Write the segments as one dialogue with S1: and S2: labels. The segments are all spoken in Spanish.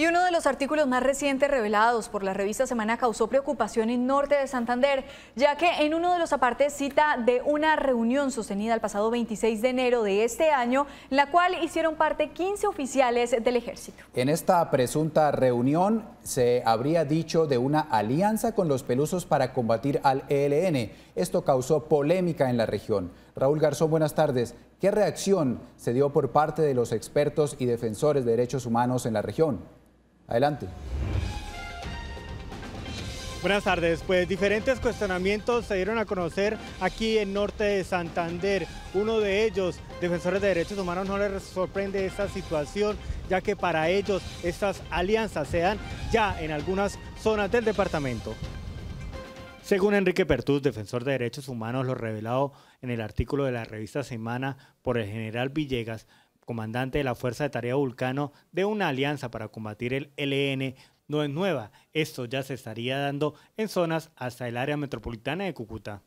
S1: Y uno de los artículos más recientes revelados por la revista Semana causó preocupación en Norte de Santander, ya que en uno de los apartes cita de una reunión sostenida el pasado 26 de enero de este año, la cual hicieron parte 15 oficiales del ejército. En esta presunta reunión se habría dicho de una alianza con los pelusos para combatir al ELN. Esto causó polémica en la región. Raúl Garzón, buenas tardes. ¿Qué reacción se dio por parte de los expertos y defensores de derechos humanos en la región? Adelante. Buenas tardes. Pues diferentes
S2: cuestionamientos se dieron a conocer aquí en norte de Santander. Uno de ellos, defensores de derechos humanos, no les sorprende esta situación, ya que para ellos estas alianzas se dan ya en algunas zonas del departamento. Según Enrique Pertus, defensor de derechos humanos, lo revelado en el artículo de la revista Semana por el general Villegas, comandante de la Fuerza de Tarea Vulcano, de una alianza para combatir el LN no es nueva. Esto ya se estaría dando en zonas hasta el área metropolitana de Cúcuta.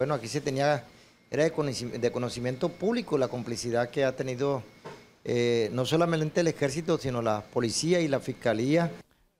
S2: Bueno, aquí se tenía, era de conocimiento, público
S3: la complicidad que ha tenido eh, no solamente el ejército, sino la policía y
S2: la fiscalía.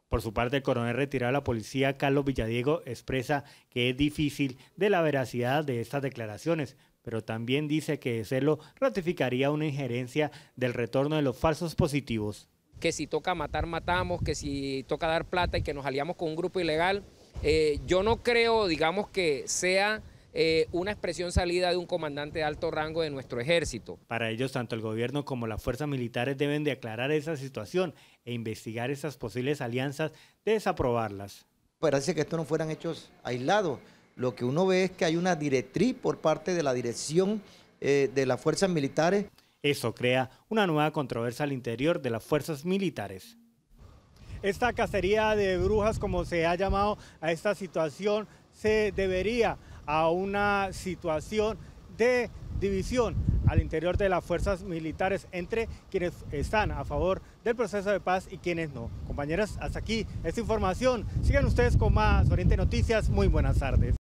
S2: Por su parte, el coronel retirado de la policía, Carlos Villadiego, expresa que es difícil de la veracidad de estas declaraciones, pero también dice que hacerlo ratificaría una injerencia del retorno de los falsos positivos.
S4: Que si toca matar, matamos, que si toca dar plata y que nos aliamos con un grupo ilegal. Eh, yo no creo, digamos, que sea... Eh, una expresión salida de un comandante de alto rango de nuestro ejército.
S2: Para ellos, tanto el gobierno como las fuerzas militares deben de aclarar esa situación e investigar esas posibles alianzas, desaprobarlas. Parece que esto no fueran hechos aislados
S3: lo que uno ve es que hay una directriz por parte de la dirección eh, de las fuerzas
S2: militares. Eso crea una nueva controversia al interior de las fuerzas militares. Esta cacería de brujas, como se ha llamado a esta situación, se debería a una situación de división al interior de las fuerzas militares entre quienes están a favor del proceso de paz y quienes no. Compañeras, hasta aquí esta información. Sigan ustedes con más Oriente Noticias. Muy buenas tardes.